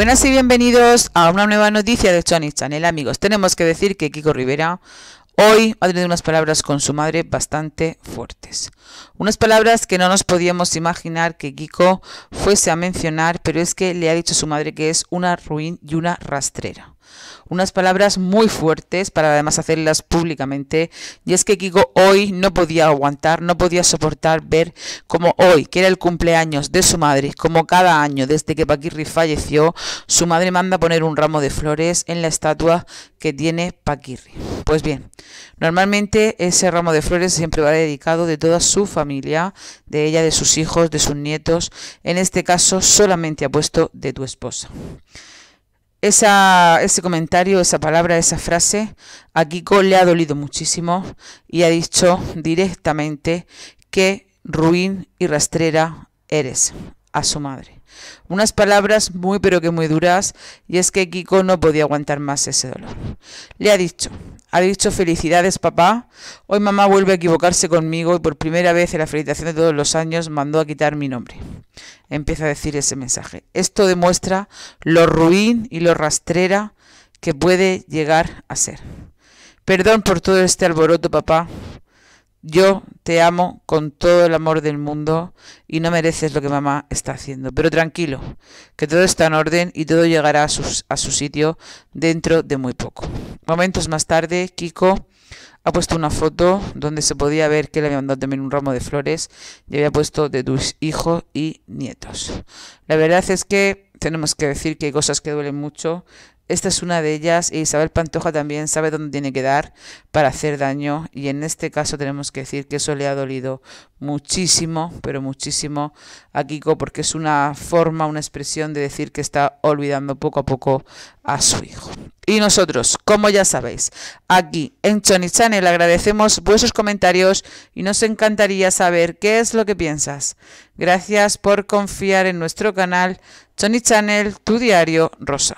Buenas y bienvenidos a una nueva noticia de Sonic Channel, amigos. Tenemos que decir que Kiko Rivera Hoy ha tenido unas palabras con su madre bastante fuertes. Unas palabras que no nos podíamos imaginar que Kiko fuese a mencionar, pero es que le ha dicho a su madre que es una ruin y una rastrera. Unas palabras muy fuertes para además hacerlas públicamente. Y es que Kiko hoy no podía aguantar, no podía soportar ver como hoy, que era el cumpleaños de su madre, como cada año desde que Paquirri falleció, su madre manda poner un ramo de flores en la estatua que tiene Paquirri. Pues bien, normalmente ese ramo de flores siempre va dedicado de toda su familia, de ella, de sus hijos, de sus nietos. En este caso solamente ha puesto de tu esposa. Esa, ese comentario, esa palabra, esa frase, a Kiko le ha dolido muchísimo y ha dicho directamente que ruin y rastrera eres a su madre. Unas palabras muy pero que muy duras, y es que Kiko no podía aguantar más ese dolor. Le ha dicho, ha dicho felicidades papá, hoy mamá vuelve a equivocarse conmigo y por primera vez en la felicitación de todos los años mandó a quitar mi nombre. Empieza a decir ese mensaje. Esto demuestra lo ruin y lo rastrera que puede llegar a ser. Perdón por todo este alboroto, papá. Yo te amo con todo el amor del mundo y no mereces lo que mamá está haciendo. Pero tranquilo, que todo está en orden y todo llegará a, su sitio dentro de muy poco. Momentos más tarde, Kiko ha puesto una foto donde se podía ver que le había mandado también un ramo de flores y había puesto de tus hijos y nietos. La verdad es que tenemos que decir que hay cosas que duelen mucho esta es una de ellas y Isabel Pantoja también sabe dónde tiene que dar para hacer daño y en este caso tenemos que decir que eso le ha dolido muchísimo, pero muchísimo a Kiko porque es una forma, una expresión de decir que está olvidando poco a poco a su hijo. Y nosotros, como ya sabéis, aquí en Chony Channel agradecemos vuestros comentarios y nos encantaría saber qué es lo que piensas. Gracias por confiar en nuestro canal Chony Channel, tu diario rosa.